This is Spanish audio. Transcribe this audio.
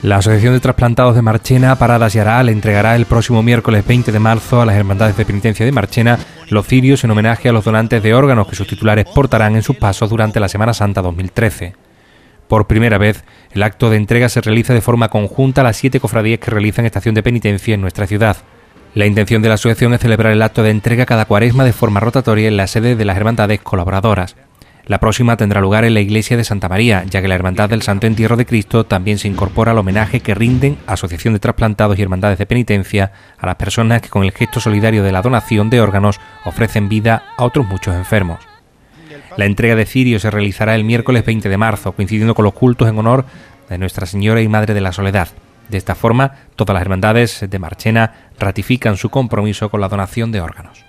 La Asociación de Trasplantados de Marchena, Paradas y Aral, entregará el próximo miércoles 20 de marzo a las Hermandades de Penitencia de Marchena los cirios en homenaje a los donantes de órganos que sus titulares portarán en sus pasos durante la Semana Santa 2013. Por primera vez, el acto de entrega se realiza de forma conjunta a las siete cofradías que realizan estación de penitencia en nuestra ciudad. La intención de la asociación es celebrar el acto de entrega cada cuaresma de forma rotatoria en la sede de las hermandades colaboradoras. La próxima tendrá lugar en la iglesia de Santa María, ya que la Hermandad del Santo Entierro de Cristo también se incorpora al homenaje que rinden Asociación de Trasplantados y Hermandades de Penitencia a las personas que con el gesto solidario de la donación de órganos ofrecen vida a otros muchos enfermos. La entrega de cirio se realizará el miércoles 20 de marzo, coincidiendo con los cultos en honor de Nuestra Señora y Madre de la Soledad. De esta forma, todas las hermandades de Marchena ratifican su compromiso con la donación de órganos.